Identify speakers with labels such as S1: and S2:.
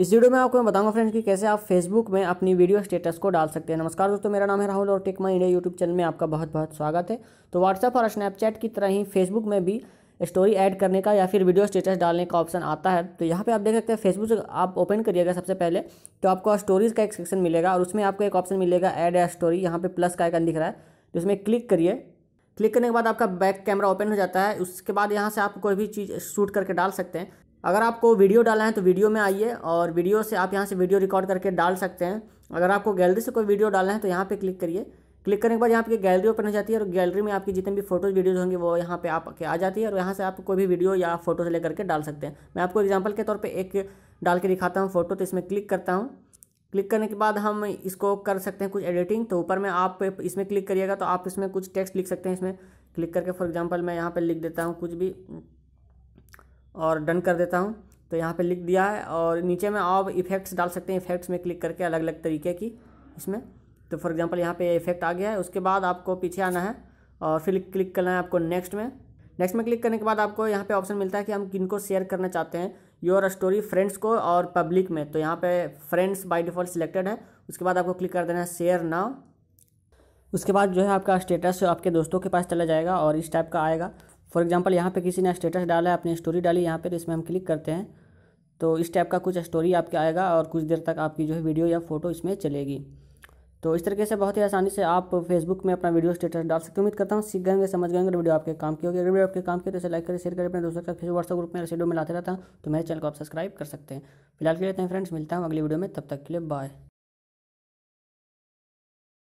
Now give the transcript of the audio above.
S1: इस वीडियो में आपको मैं बताऊंगा फ्रेंड्स कि कैसे आप फेसबुक में अपनी वीडियो स्टेटस को डाल सकते हैं नमस्कार दोस्तों मेरा नाम है राहुल और tech my India YouTube channel में आपका बहुत बहुत स्वागत है तो व्हाट्सअप और स्नैपचैट की तरह ही फेसबुक में भी स्टोरी ऐड करने का या फिर वीडियो स्टेटस डालने का ऑप्शन आता है तो यहाँ पर आप देख सकते हैं फेसबुक आप ओपन करिएगा सबसे पहले तो आपको स्टोरीज़ का एक सेक्शन मिलेगा और उसमें आपको एक ऑप्शन मिलेगा एड या स्टोरी यहाँ पर प्लस का आइकन दिख रहा है तो उसमें क्लिक करिए क्लिक करने के बाद आपका बैक कैमरा ओपन हो जाता है उसके बाद यहाँ से आप कोई भी चीज़ शूट करके डाल सकते हैं अगर आपको वीडियो डालना है तो वीडियो में आइए और वीडियो से आप यहाँ से वीडियो रिकॉर्ड करके डाल सकते हैं अगर आपको गैलरी से कोई वीडियो डालना है तो यहाँ पर क्लिक करिए क्लिक करने के बाद यहाँ पे गैलरी ओपन हो जाती है और गैलरी में आपकी जितने भी फोटोज वीडियोज होंगे वो यहाँ पे आपके आ जाती है और यहाँ से आप कोई भी वीडियो या फोटोज लेकर के डाल सकते हैं मैं आपको एग्जांपल के तौर पर एक डाल के दिखाता हूँ फोटो तो इसमें क्लिक करता हूँ क्लिक करने के बाद हम इसको कर सकते हैं कुछ एडिटिंग तो ऊपर में आप इसमें क्लिक करिएगा तो आप इसमें कुछ टेक्स्ट लिख सकते हैं इसमें क्लिक करके फॉर एग्जाम्पल मैं यहाँ पर लिख देता हूँ कुछ भी और डन कर देता हूँ तो यहाँ पे लिख दिया है और नीचे में आप इफेक्ट्स डाल सकते हैं इफेक्ट्स में क्लिक करके अलग अलग तरीके की इसमें तो फॉर एग्जांपल यहाँ पे इफेक्ट आ गया है उसके बाद आपको पीछे आना है और फिर क्लिक करना है आपको नेक्स्ट में नेक्स्ट में क्लिक करने के बाद आपको यहाँ पे ऑप्शन मिलता है कि हम किन को शेयर करना चाहते हैं योर स्टोरी फ्रेंड्स को और पब्लिक में तो यहाँ पर फ्रेंड्स बाई डिफ़ॉल्ट सिलेक्टेड है उसके बाद आपको क्लिक कर देना है शेयर नाव उसके बाद जो है आपका स्टेटस आपके दोस्तों के पास चला जाएगा और इस टाइप का आएगा फॉर एग्जाम्पल यहाँ पे किसी ने स्टेटस डाला है अपनी स्टोरी डाली यहाँ पे तो इसमें हम क्लिक करते हैं तो इस टाइप का कुछ स्टोरी आपके आएगा और कुछ देर तक आपकी जो है वीडियो या फोटो इसमें चलेगी तो इस तरीके से बहुत ही आसानी से आप फेसबुक में अपना वीडियो स्टेटस डाल सकते उम्मीद करता हूँ सीख गएंगे समझ गएंगे वीडियो आपके काम की होगी अगर वीडियो आपके काम की तो इसे लाइक करें शेयर करें अपने दोस्तों का फिर व्हाट्सअप ग्रुप में ऐसे वीडियो मिलाते रहता हूँ तो मेरे चैनल को आप सब्सक्राइब कर सकते हैं फिलहाल के लिए फ्रेंड्स मिलता हूँ अगली वीडियो में तब तक के लिए बाय